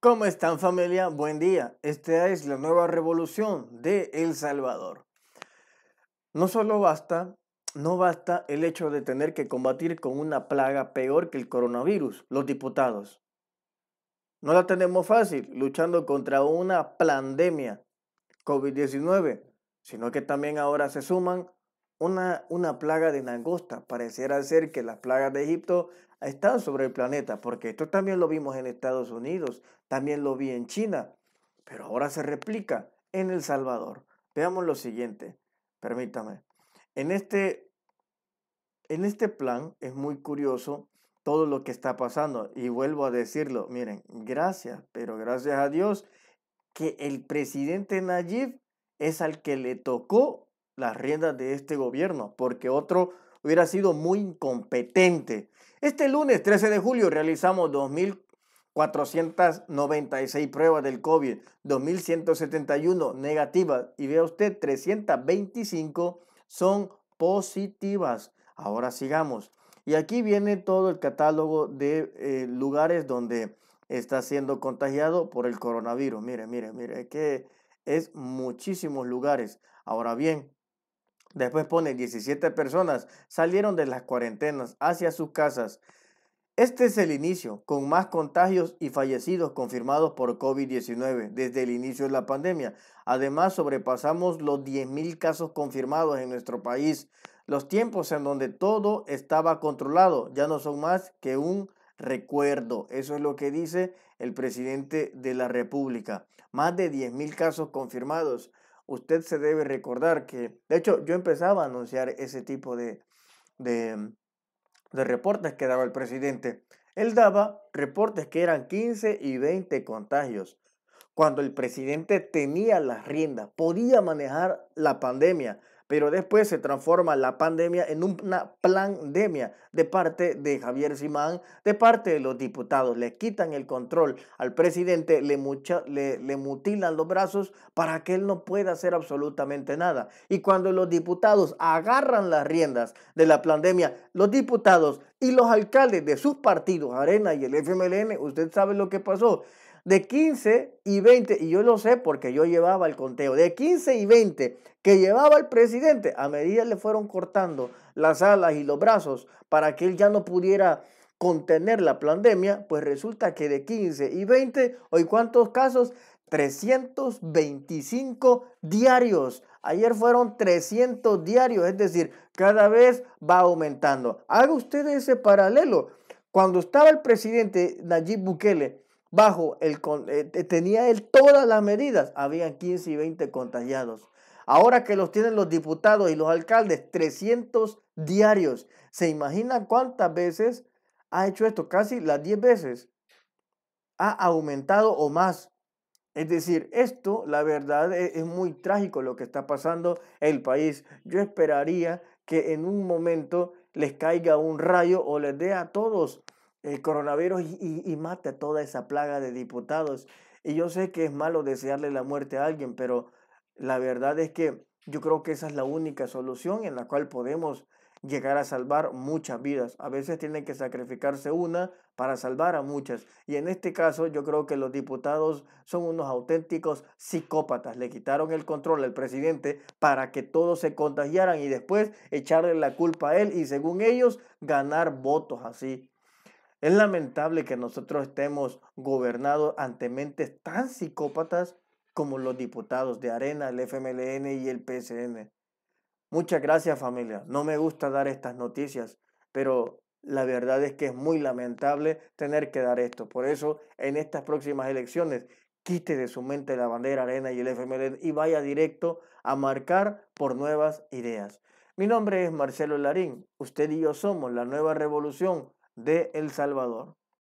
¿Cómo están familia? Buen día. Esta es la nueva revolución de El Salvador. No solo basta, no basta el hecho de tener que combatir con una plaga peor que el coronavirus, los diputados. No la tenemos fácil luchando contra una pandemia COVID-19, sino que también ahora se suman una, plaga de langosta. Pareciera ser que las plagas de Egipto están sobre el planeta, porque esto también lo vimos en Estados Unidos, también lo vi en China, pero ahora se replica en El Salvador. Veamos lo siguiente, permítame. En este, en este plan es muy curioso todo lo que está pasando y vuelvo a decirlo, miren, gracias, pero gracias a Dios que el presidente Nayib es al que le tocó las riendas de este gobierno, porque otro hubiera sido muy incompetente. Este lunes 13 de julio realizamos 2.496 pruebas del COVID, 2.171 negativas y vea usted, 325 son positivas. Ahora sigamos. Y aquí viene todo el catálogo de eh, lugares donde está siendo contagiado por el coronavirus. Mire, mire, mire, que es muchísimos lugares. Ahora bien, Después pone 17 personas salieron de las cuarentenas hacia sus casas. Este es el inicio, con más contagios y fallecidos confirmados por COVID-19 desde el inicio de la pandemia. Además, sobrepasamos los 10.000 casos confirmados en nuestro país. Los tiempos en donde todo estaba controlado ya no son más que un recuerdo. Eso es lo que dice el presidente de la República. Más de 10.000 casos confirmados usted se debe recordar que, de hecho, yo empezaba a anunciar ese tipo de, de, reportes que daba el presidente. Él daba reportes que eran 15 y 20 contagios. Cuando el presidente tenía las riendas, podía manejar la pandemia, pero después se transforma la pandemia en una pandemia de parte de Javier Simán, de parte de los diputados. Le quitan el control al presidente, le, mutilan los brazos para que él no pueda hacer absolutamente nada. Y cuando los diputados agarran las riendas de la pandemia, los diputados y los alcaldes de sus partidos, Arena y el FMLN, usted sabe lo que pasó de 15 y 20, y yo lo sé porque yo llevaba el conteo, de 15 y 20 que llevaba el presidente, a medida le fueron cortando las alas y los brazos para que él ya no pudiera contener la pandemia, pues resulta que de 15 y 20, hoy cuántos casos, 325 diarios. Ayer fueron 300 diarios, es decir, cada vez va aumentando. Haga usted ese paralelo. Cuando estaba el presidente Nayib Bukele, bajo el eh, tenía él todas las medidas, habían 15 y 20 contagiados. Ahora que los tienen los diputados y los alcaldes, 300 diarios. ¿Se imagina cuántas veces ha hecho esto? Casi las 10 veces. Ha aumentado o más. Es decir, esto, la verdad, es, es muy trágico lo que está pasando en el país. Yo esperaría que en un momento les caiga un rayo o les dé a todos el coronavirus y, mate toda esa plaga de diputados. Y yo sé que es malo desearle la muerte a alguien, pero la verdad es que yo creo que esa es la única solución en la cual podemos llegar a salvar muchas vidas. A veces tienen que sacrificarse una para salvar a muchas. Y en este caso yo creo que los diputados son unos auténticos psicópatas. Le quitaron el control al presidente para que todos se contagiaran y después echarle la culpa a él y según ellos ganar votos así. Es lamentable que nosotros estemos gobernados ante mentes tan psicópatas como los diputados de Arena, el FMLN y el PSN. Muchas gracias familia. No me gusta dar estas noticias, pero la verdad es que es muy lamentable tener que dar esto. Por eso, en estas próximas elecciones, quite de su mente la bandera arena y el FMLN y vaya directo a marcar por nuevas ideas. Mi nombre es Marcelo Larín. Usted y yo somos la nueva revolución de El Salvador.